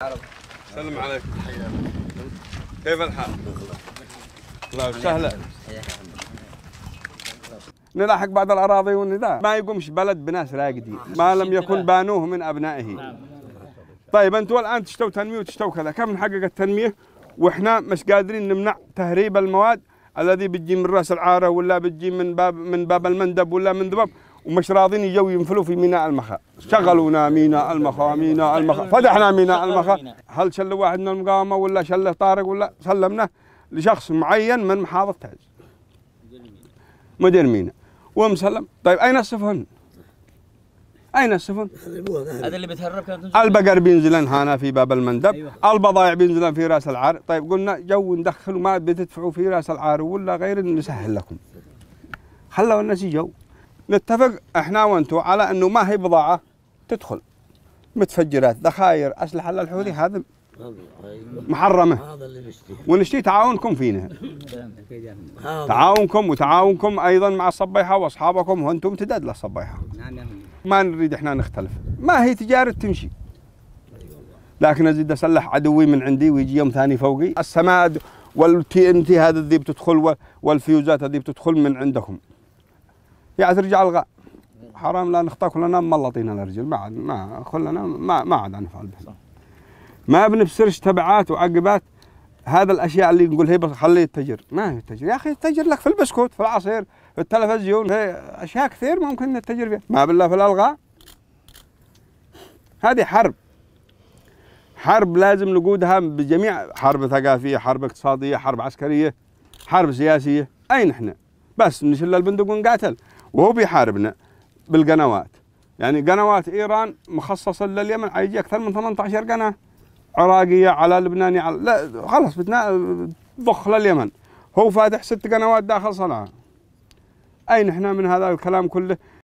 السلام عليكم كيف الحال؟ الله سهلا نلاحق بعض الاراضي والنداء ما يقومش بلد بناس راقدين ما لم يكن بانوه من ابنائه طيب انتوا الان تشتوا تنميه وتشتوا كذا كم نحقق التنميه واحنا مش قادرين نمنع تهريب المواد الذي بتجي من راس العاره ولا بتجي من باب من باب المندب ولا من ذباب ومش راضين يجوا ينفلوا في ميناء المخا شغلونا ميناء المخا ميناء المخا فتحنا ميناء المخا هل شل واحد من المقاومه ولا شل طارق ولا سلمناه لشخص معين من محافظ تعز مدير ميناء ومسلم طيب اين السفن؟ اين السفن؟ هذا اللي بتهرب كانت البقر بينزلن هنا في باب المندب أيوة. البضائع بينزلن في راس العار طيب قلنا جو ندخل ما بتدفعوا في راس العار ولا غير نسهل لكم خلوا الناس يجوا نتفق احنا وانتم على انه ما هي بضاعه تدخل متفجرات ذخاير اسلحه للحوثي هذا محرمه هذا اللي ونشتي تعاونكم فينا تعاونكم وتعاونكم ايضا مع الصبيحه واصحابكم وانتم امتداد للصبيحه ما نريد احنا نختلف ما هي تجاره تمشي لكن ازيد اسلح عدوي من عندي ويجي يوم ثاني فوقي السماد والتي ان تي هذا الذيب بتدخل والفيوزات هذه بتدخل من عندكم يعني ترجع الغاء حرام لا نخطا كلنا ملطين الرجل ما عاد ما كلنا ما ما عاد نفعل به ما بنفسرش تبعات وعقبات هذا الاشياء اللي نقول هي خليه يتجر ما يتجر يا اخي يتجر لك في البسكوت في العصير في التلفزيون في اشياء كثير ممكن نتجر فيها ما بالله في الالغاء هذه حرب حرب لازم نقودها بجميع حرب ثقافيه حرب اقتصاديه حرب عسكريه حرب سياسيه اين احنا بس نشل البندق ونقاتل وهو بيحاربنا بالقنوات يعني قنوات ايران مخصصه لليمن حيجي اكثر من 18 قناه عراقيه على لبناني على لا خلاص ضخ لليمن هو فاتح ست قنوات داخل صنعاء اين احنا من هذا الكلام كله